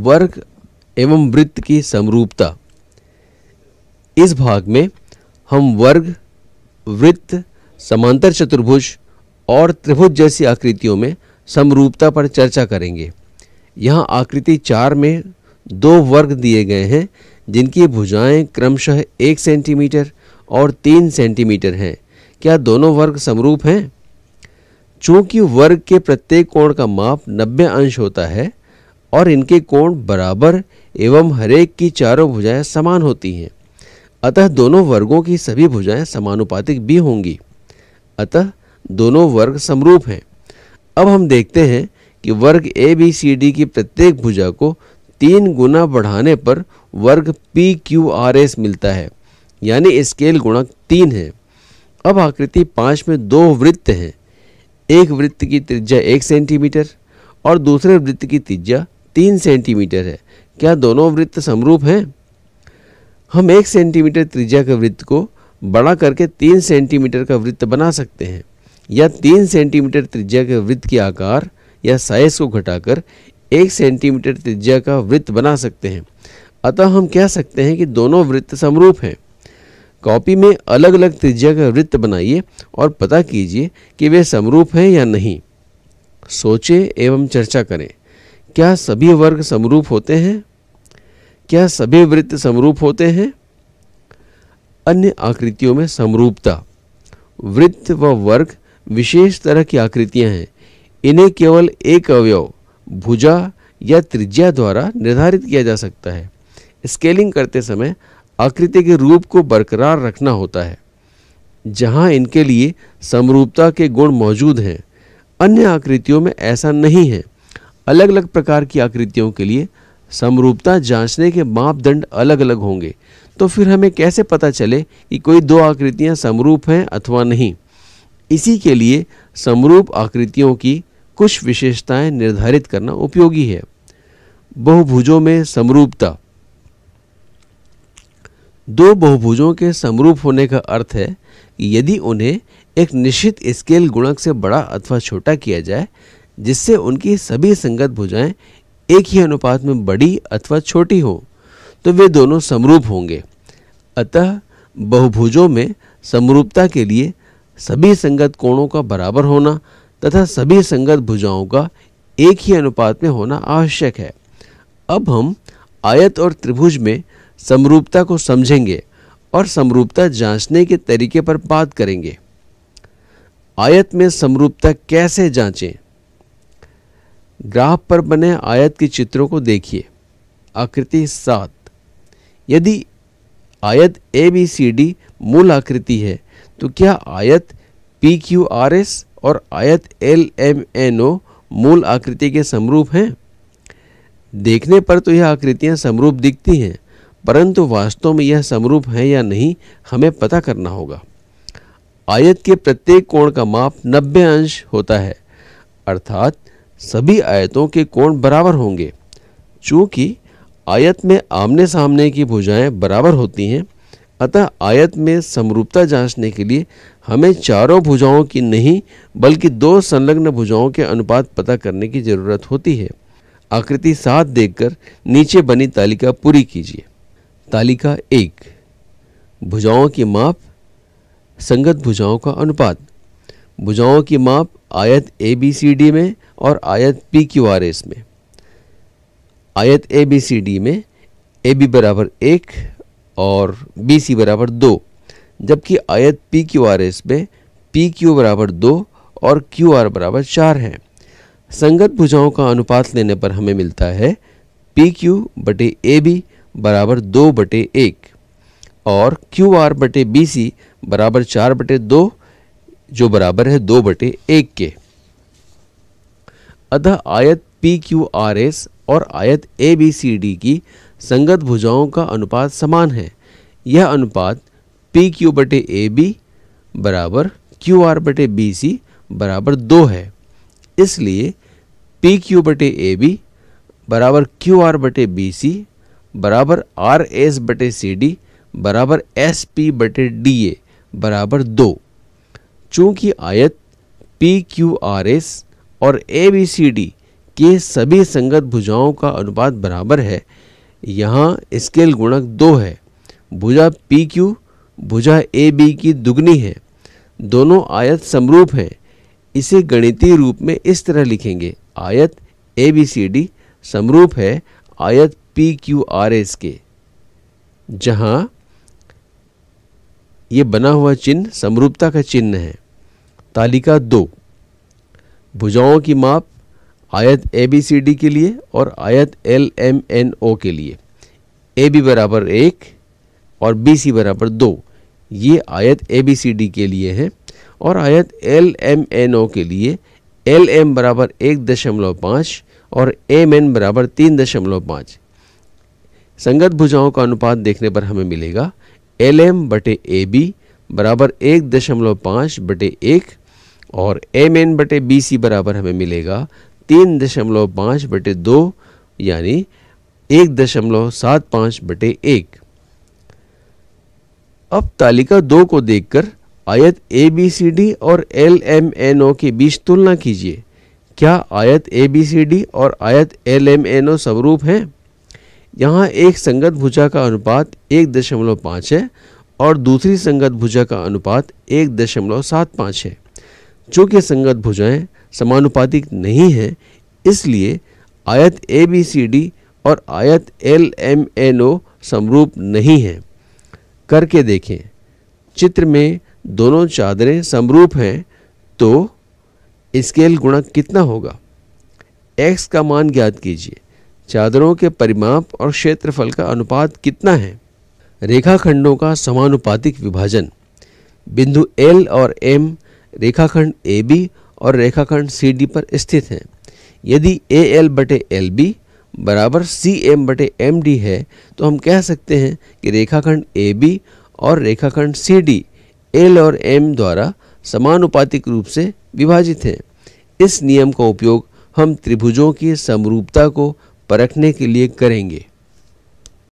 वर्ग एवं वृत्त की समरूपता इस भाग में हम वर्ग वृत्त समांतर चतुर्भुज और त्रिभुज जैसी आकृतियों में समरूपता पर चर्चा करेंगे यहाँ आकृति चार में दो वर्ग दिए गए हैं जिनकी भुजाएं क्रमशः एक सेंटीमीटर और तीन सेंटीमीटर हैं क्या दोनों वर्ग समरूप हैं चूंकि वर्ग के प्रत्येक कोण का माप 90 अंश होता है और इनके कोण बराबर एवं हरेक की चारों भुजाएं समान होती हैं अतः दोनों वर्गों की सभी भुजाएं समानुपातिक भी होंगी अतः दोनों वर्ग समरूप हैं अब हम देखते हैं कि वर्ग ए बी सी डी की प्रत्येक भुजा को तीन गुना बढ़ाने पर वर्ग पी क्यू आर एस मिलता है यानी स्केल गुणक तीन है अब आकृति पाँच में दो वृत्त हैं एक वृत्त की त्रिज्या एक सेंटीमीटर और दूसरे वृत्त की त्रिज्या तीन सेंटीमीटर है क्या दोनों वृत्त समरूप हैं हम एक सेंटीमीटर त्रिज्या के वृत्त को बड़ा करके तीन सेंटीमीटर का वृत्त बना सकते हैं या तीन सेंटीमीटर त्रिज्या के वृत्त के आकार या साइज को घटाकर एक सेंटीमीटर त्रिज्या का वृत्त बना सकते हैं अतः हम कह सकते हैं कि दोनों वृत्त समरूप हैं कॉपी में अलग अलग त्रिज्या का वृत्त बनाइए और पता कीजिए कि वे समरूप हैं या नहीं सोचें एवं चर्चा करें क्या सभी वर्ग समरूप होते हैं क्या सभी वृत्त समरूप होते हैं अन्य आकृतियों में समरूपता वृत्त व वर्ग विशेष तरह की आकृतियां हैं इन्हें केवल एक अवयव भुजा या त्रिज्या द्वारा निर्धारित किया जा सकता है स्केलिंग करते समय आकृति के रूप को बरकरार रखना होता है जहां इनके लिए समरूपता के गुण मौजूद हैं अन्य आकृतियों में ऐसा नहीं है अलग अलग प्रकार की आकृतियों के लिए समरूपता जांचने के मापदंड अलग अलग होंगे तो फिर हमें कैसे पता चले कि कोई दो आकृतियां समरूप हैं अथवा नहीं इसी के लिए समरूप आकृतियों की कुछ विशेषताएं निर्धारित करना उपयोगी है बहुभुजों में समरूपता दो बहुभुजों के समरूप होने का अर्थ है कि यदि उन्हें एक निश्चित स्केल गुणक से बड़ा अथवा छोटा किया जाए जिससे उनकी सभी संगत भुजाएं एक ही अनुपात में बड़ी अथवा छोटी हो तो वे दोनों समरूप होंगे अतः बहुभुजों में समरूपता के लिए सभी संगत कोणों का बराबर होना तथा सभी संगत भुजाओं का एक ही अनुपात में होना आवश्यक है अब हम आयत और त्रिभुज में समरूपता को समझेंगे और समरूपता जांचने के तरीके पर बात करेंगे आयत में समरूपता कैसे जांचें ग्राफ पर बने आयत के चित्रों को देखिए आकृति सात यदि आयत ए बी सी डी मूल आकृति है तो क्या आयत पी क्यू आर एस और आयत एल एम एन ओ मूल आकृति के समरूप हैं देखने पर तो यह आकृतियां समरूप दिखती हैं परंतु वास्तव में यह समरूप है या नहीं हमें पता करना होगा आयत के प्रत्येक कोण का माप 90 अंश होता है अर्थात सभी आयतों के कोण बराबर होंगे चूँकि आयत में आमने सामने की भुजाएं बराबर होती हैं अतः आयत में समरूपता जांचने के लिए हमें चारों भुजाओं की नहीं बल्कि दो संलग्न भुजाओं के अनुपात पता करने की ज़रूरत होती है आकृति सात देखकर नीचे बनी तालिका पूरी कीजिए तालिका एक भुजाओं की माप संगत भुजाओं का अनुपात भुजाओं की माप आयत ए बी सी डी में और आयत पी क्यू आर एस में आयत ए बी सी डी में ए बी बराबर एक और बी सी बराबर दो जबकि आयत पी क्यू आर एस में पी क्यू बराबर दो और क्यू आर बराबर चार है संगत भुजाओं का अनुपात लेने पर हमें मिलता है पी क्यू बटे ए बी बराबर दो बटे एक और क्यू आर बटे बी सी बराबर चार बटे दो जो बराबर है दो बटे एक के अतः आयत पी क्यू आर एस और आयत ए बी सी डी की संगत भुजाओं का अनुपात समान है यह अनुपात पी क्यू बटे ए बी बराबर क्यू आर बटे बी सी बराबर दो है इसलिए पी क्यू बटे ए बी बराबर क्यू आर बटे बी सी बराबर आर एस बटे सी डी बराबर एस पी बटे डी ए बराबर दो चूंकि आयत पी क्यू आर एस और ए बी सी डी के सभी संगत भुजाओं का अनुपात बराबर है यहाँ स्केल गुणक दो है भुजा पी क्यू भुजा ए बी की दुगनी है दोनों आयत समरूप हैं इसे गणितीय रूप में इस तरह लिखेंगे आयत ए बी सी डी समरूप है आयत पी क्यू आर एस के जहाँ ये बना हुआ चिन्ह समरूपता का चिन्ह है तालिका दो भुजाओं की माप आयत ए बी सी डी के लिए और आयत एल एम एन ओ के लिए ए बी बराबर एक और बी सी बराबर दो ये आयत ए बी सी डी के लिए है और आयत एल एम एन ओ के लिए एल एम बराबर एक दशमलव पाँच और एम एन बराबर तीन दशमलव पाँच संगत भुजाओं का अनुपात देखने पर हमें मिलेगा एल एम बटे ए बी बराबर एक दशमलव पाँच बटे एक और एम एन बटे बी सी बराबर हमें मिलेगा तीन दशमलव पाँच बटे दो यानी एक दशमलव सात पाँच बटे एक अब तालिका दो को देखकर आयत ए बी सी डी और एल एम एन ओ के बीच तुलना कीजिए क्या आयत ए बी सी डी और आयत एल एम एन ओ स्वरूप हैं यहाँ एक संगत भुजा का अनुपात एक दशमलव पाँच है और दूसरी संगत भुजा का अनुपात एक दशमलव सात पाँच है चूँकि संगत भुजाएं समानुपातिक नहीं हैं इसलिए आयत ए बी सी डी और आयत एल एम एन ओ समरूप नहीं हैं करके देखें चित्र में दोनों चादरें समरूप हैं तो स्केल गुणक कितना होगा एक्स का मान ज्ञात कीजिए चादरों के परिमाप और क्षेत्रफल का अनुपात कितना है रेखाखंडों का समानुपातिक विभाजन बिंदु एल और एम रेखाखंड ए बी और रेखाखंड सी डी पर स्थित हैं यदि ए एल बटे एल बी बराबर सी एम बटे एम डी है तो हम कह सकते हैं कि रेखाखंड ए बी और रेखाखंड सी डी एल और एम द्वारा समानुपातिक रूप से विभाजित हैं इस नियम का उपयोग हम त्रिभुजों की समरूपता को परखने के लिए करेंगे